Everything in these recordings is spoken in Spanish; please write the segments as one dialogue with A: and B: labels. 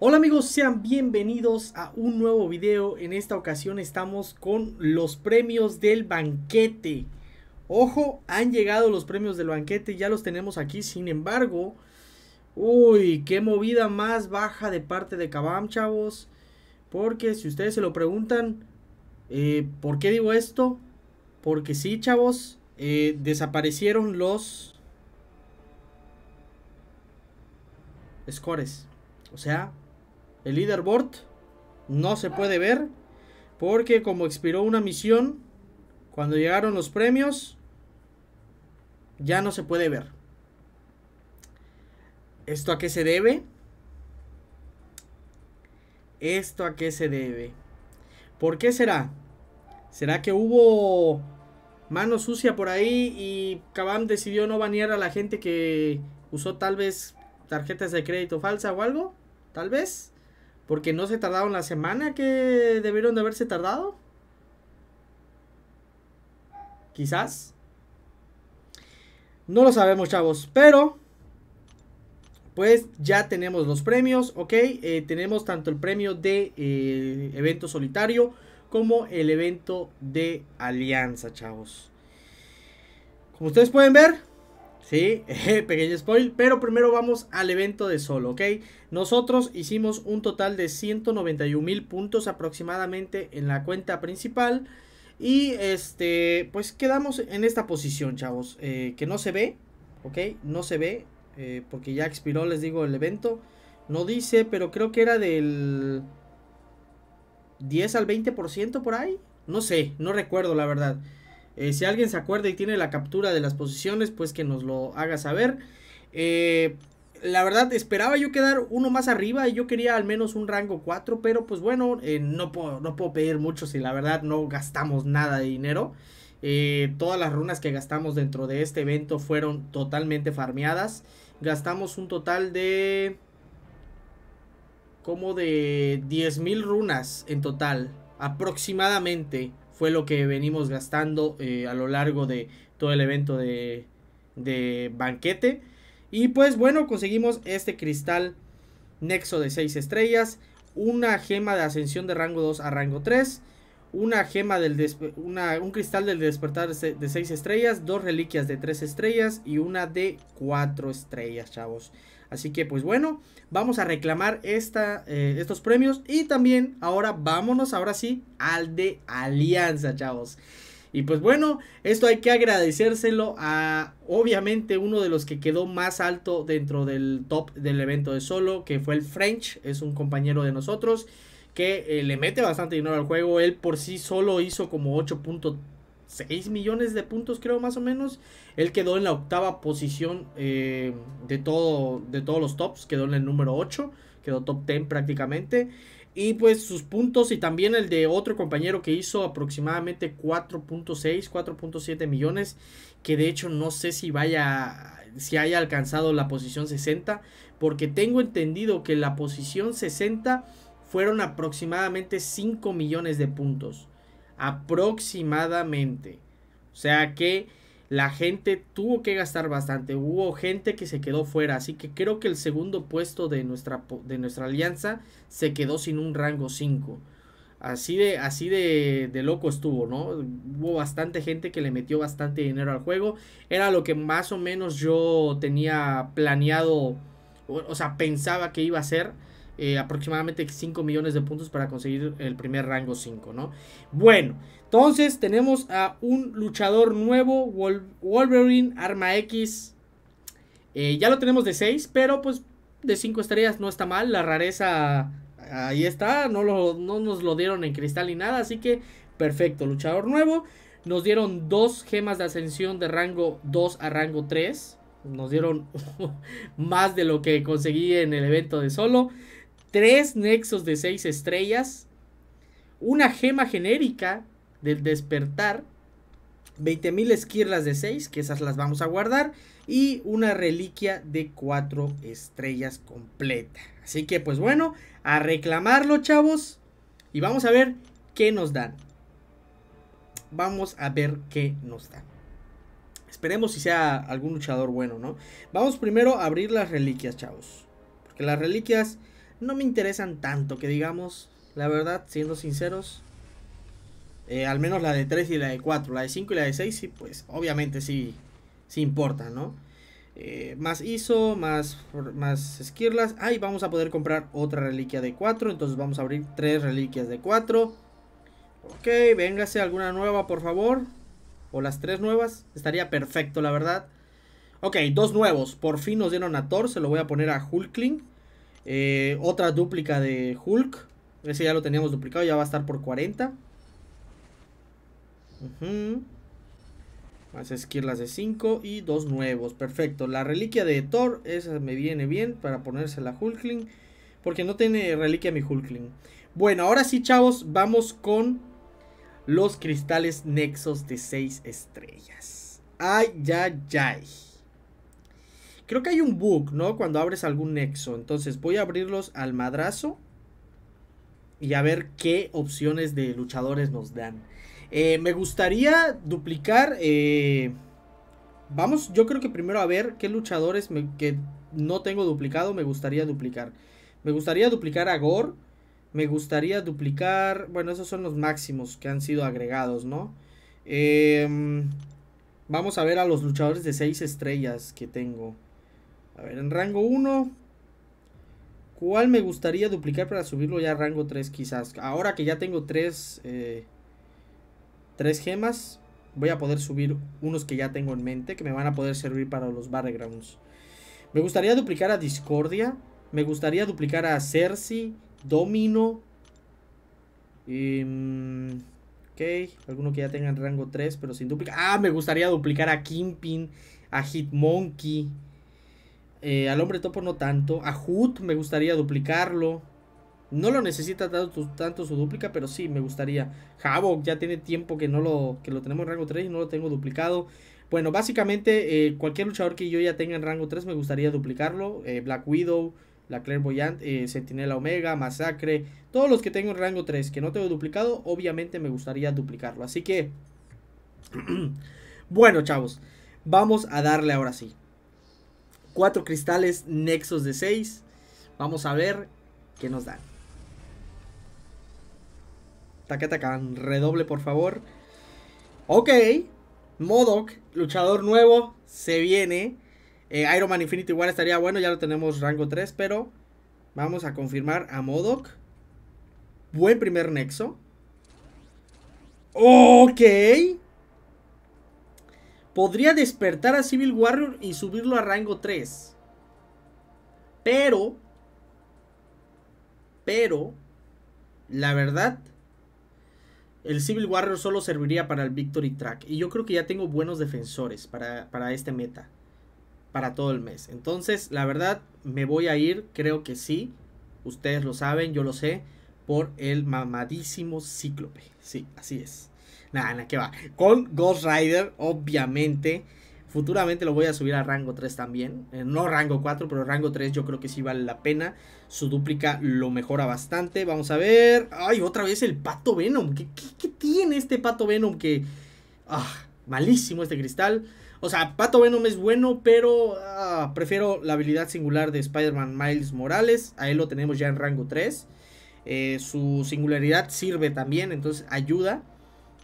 A: Hola amigos, sean bienvenidos a un nuevo video. En esta ocasión estamos con los premios del banquete. Ojo, han llegado los premios del banquete, ya los tenemos aquí. Sin embargo, uy, qué movida más baja de parte de Kabam, chavos. Porque si ustedes se lo preguntan, eh, ¿por qué digo esto? Porque sí, chavos, eh, desaparecieron los scores. O sea, el leaderboard no se puede ver porque como expiró una misión, cuando llegaron los premios, ya no se puede ver. ¿Esto a qué se debe? ¿Esto a qué se debe? ¿Por qué será? ¿Será que hubo mano sucia por ahí y Kabam decidió no banear a la gente que usó tal vez tarjetas de crédito falsa o algo? Tal vez. Porque no se tardaron la semana que debieron de haberse tardado. Quizás. No lo sabemos, chavos. Pero, pues ya tenemos los premios, ¿ok? Eh, tenemos tanto el premio de eh, evento solitario como el evento de alianza, chavos. Como ustedes pueden ver, Sí, pequeño spoil, pero primero vamos al evento de solo, ¿ok? Nosotros hicimos un total de 191 mil puntos aproximadamente en la cuenta principal. Y este, pues quedamos en esta posición, chavos, eh, que no se ve, ¿ok? No se ve, eh, porque ya expiró, les digo, el evento. No dice, pero creo que era del 10 al 20% por ahí. No sé, no recuerdo la verdad. Eh, si alguien se acuerda y tiene la captura de las posiciones, pues que nos lo haga saber. Eh, la verdad, esperaba yo quedar uno más arriba y yo quería al menos un rango 4, pero pues bueno, eh, no, puedo, no puedo pedir mucho si la verdad no gastamos nada de dinero. todas las runas que gastamos dentro de este evento fueron totalmente farmeadas. Gastamos un total de... como de 10.000 runas en total, aproximadamente fue lo que venimos gastando eh, a lo largo de todo el evento de, banquete. Y pues bueno, conseguimos este cristal nexo de 6 estrellas, una gema de ascensión de rango 2 a rango 3, una gema del un cristal del despertar de 6 estrellas, dos reliquias de 3 estrellas y una de 4 estrellas, chavos. Así que pues bueno, vamos a reclamar esta, eh, estos premios y también ahora vámonos ahora sí al de Alianza, chavos. Y pues bueno, esto hay que agradecérselo a obviamente uno de los que quedó más alto dentro del top del evento de solo, que fue el French, es un compañero de nosotros que eh, le mete bastante dinero al juego, él por sí solo hizo como 8.3 6 millones de puntos, creo más o menos. Él quedó en la octava posición eh, de, todo, de todos los tops, quedó en el número 8, quedó top 10 prácticamente. Y pues sus puntos y también el de otro compañero que hizo aproximadamente 4.6, 4.7 millones, que de hecho no sé si vaya, si haya alcanzado la posición 60, porque tengo entendido que la posición 60 fueron aproximadamente 5 millones de puntos aproximadamente. O sea que la gente tuvo que gastar bastante, hubo gente que se quedó fuera, así que creo que el segundo puesto de nuestra, de nuestra alianza se quedó sin un rango 5. Así de, así de, loco estuvo, ¿no? Hubo bastante gente que le metió bastante dinero al juego. Era lo que más o menos yo tenía planeado, o, o sea, pensaba que iba a ser eh, aproximadamente 5 millones de puntos para conseguir el primer rango 5, ¿no? Bueno, entonces tenemos a un luchador nuevo, Wolverine, Arma X. Eh, ya lo tenemos de 6, pero pues de 5 estrellas no está mal. La rareza ahí está, no, lo, nos lo dieron en cristal ni nada, así que perfecto, luchador nuevo. Nos dieron dos gemas de ascensión de rango 2 a rango 3. Nos dieron más de lo que conseguí en el evento de solo tres nexos de seis estrellas, una gema genérica del despertar, 20.000 esquirlas de seis. que esas las vamos a guardar, y una reliquia de cuatro estrellas completa. Así que pues bueno, a reclamarlo chavos, y vamos a ver qué nos dan. Vamos a ver qué nos dan. Esperemos si sea algún luchador bueno, ¿no? Vamos primero a abrir las reliquias, chavos. Porque las reliquias no me interesan tanto, que digamos, la verdad, siendo sinceros. Eh, al menos la de 3 y la de 4, la de 5 y la de 6, sí, pues obviamente sí, sí importa, ¿no? Eh, más ISO, más, más esquirlas. Ahí vamos a poder comprar otra reliquia de 4. Entonces vamos a abrir 3 reliquias de 4. Ok, véngase alguna nueva, por favor. O las 3 nuevas. Estaría perfecto, la verdad. Ok, dos nuevos. Por fin nos dieron a Thor. Se lo voy a poner a Hulkling. Eh, otra dúplica de Hulk. Ese ya lo teníamos duplicado, ya va a estar por 40. Más esquirlas de 5 y dos nuevos. Perfecto. La reliquia de Thor, esa me viene bien para ponérsela a Hulkling. Porque no tiene reliquia mi Hulkling. Bueno, ahora sí, chavos, vamos con los cristales nexos de 6 estrellas. Ay, ay, ay. Creo que hay un bug, ¿no? Cuando abres algún nexo. Entonces voy a abrirlos al madrazo. Y a ver qué opciones de luchadores nos dan. Eh, me gustaría duplicar... Eh, vamos, yo creo que primero a ver qué luchadores que no tengo duplicado me gustaría duplicar. Me gustaría duplicar a Gore. Me gustaría duplicar... Bueno, esos son los máximos que han sido agregados, ¿no? Em, vamos a ver a los luchadores de 6 estrellas que tengo. A ver, en rango 1. ¿Cuál me gustaría duplicar para subirlo ya a rango 3 quizás? Ahora que ya tengo 3, 3 eh, gemas, voy a poder subir unos que ya tengo en mente, que me van a poder servir para los battlegrounds. Me gustaría duplicar a Discordia, me gustaría duplicar a Cersei, Domino. Em, ok, alguno que ya tenga en rango 3, pero sin duplicar. Ah, me gustaría duplicar a Kimpin, a Hitmonkey. Eh, al hombre topo no tanto. A Hoot me gustaría duplicarlo. No lo necesita tanto, su duplica, pero sí, me gustaría. Havoc ya tiene tiempo que no lo, que lo tenemos en rango 3 y no lo tengo duplicado. Bueno, básicamente eh, cualquier luchador que yo ya tenga en rango 3 me gustaría duplicarlo. Eh, Black Widow, la Clairvoyant, Boyant Sentinela Omega, Masacre. Todos los que tengo en rango 3 que no tengo duplicado, obviamente me gustaría duplicarlo. Así que... bueno, chavos, vamos a darle ahora sí. Cuatro cristales, nexos de 6. Vamos a ver qué nos dan. Taca, redoble por favor. Ok, Modok, luchador nuevo, se viene. Eh, Iron Man Infinity igual estaría bueno, ya lo tenemos rango 3, pero vamos a confirmar a Modok. Buen primer nexo. Ok. Podría despertar a Civil Warrior y subirlo a rango 3. Pero... Pero... La verdad... El Civil Warrior solo serviría para el Victory Track. Y yo creo que ya tengo buenos defensores para, para este meta. Para todo el mes. Entonces, la verdad, me voy a ir. Creo que sí. Ustedes lo saben, yo lo sé. Por el mamadísimo Cíclope. Sí, así es. Nada, nada, que va. Con Ghost Rider, obviamente. Futuramente lo voy a subir a rango 3 también. Eh, no rango 4, pero rango 3 yo creo que sí vale la pena. Su duplica lo mejora bastante. Vamos a ver. Ay, otra vez el pato Venom. ¿Qué, tiene este pato Venom que... Ah, malísimo este cristal. O sea, Pato Venom es bueno, pero ah, prefiero la habilidad singular de Spider-Man Miles Morales. A él lo tenemos ya en rango 3. Eh, su singularidad sirve también, entonces ayuda.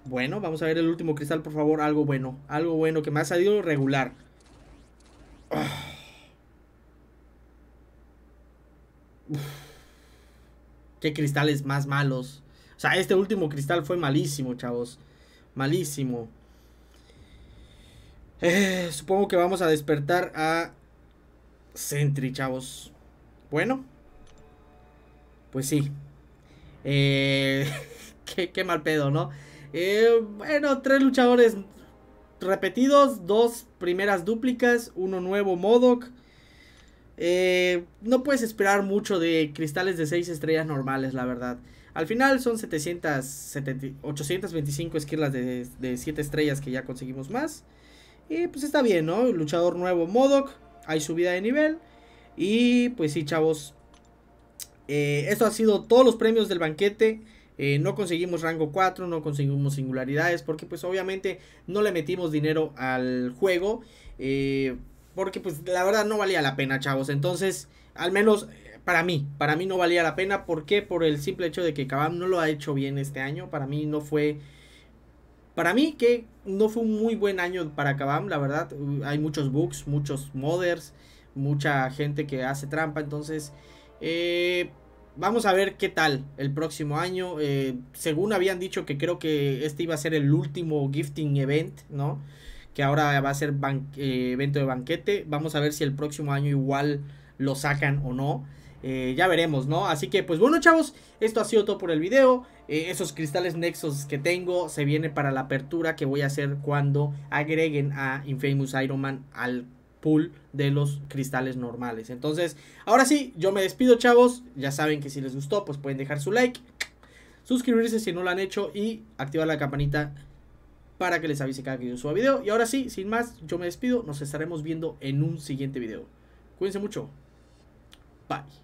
A: Bueno, vamos a ver el último cristal, por favor. Algo bueno. Algo bueno que me ha salido regular. Ah. Qué cristales más malos. O sea, este último cristal fue malísimo, chavos. Malísimo. Eh, supongo que vamos a despertar a Sentry, chavos. Bueno. Pues sí. Eh, qué, qué mal pedo, ¿no? Eh, bueno, tres luchadores repetidos, dos primeras dúplicas, uno nuevo Modoc. Eh, no puedes esperar mucho de cristales de 6 estrellas normales, la verdad. Al final son 825 esquirlas de, de estrellas que ya conseguimos más. Y pues está bien, ¿no? Luchador nuevo Modoc, hay subida de nivel. Y pues sí, chavos. Eh, esto ha sido todos los premios del banquete. Eh, no conseguimos rango 4, no conseguimos singularidades, porque pues obviamente no le metimos dinero al juego. Eh, porque pues la verdad no valía la pena, chavos. Entonces, al menos eh, para mí, para mí no valía la pena. ¿Por qué? Por el simple hecho de que Kabam no lo ha hecho bien este año. Para mí no fue... Para mí que no fue un muy buen año para Kabam, la verdad. Uh, hay muchos bugs, muchos modders, mucha gente que hace trampa. Entonces, eh, Vamos a ver qué tal el próximo año. Eh, según habían dicho que creo que este iba a ser el último gifting event, ¿no? Que ahora va a ser eh, evento de banquete. Vamos a ver si el próximo año igual lo sacan o no. Eh, ya veremos, ¿no? Así que, pues bueno, chavos, esto ha sido todo por el video. esos cristales nexos que tengo se viene para la apertura que voy a hacer cuando agreguen a Infamous Iron Man al pool de los cristales normales. Entonces, ahora sí, yo me despido, chavos. Ya saben que si les gustó, pues pueden dejar su like, suscribirse si no lo han hecho y activar la campanita para que les avise cada que yo suba video. Y ahora sí, sin más, yo me despido. Nos estaremos viendo en un siguiente video. Cuídense mucho. Bye.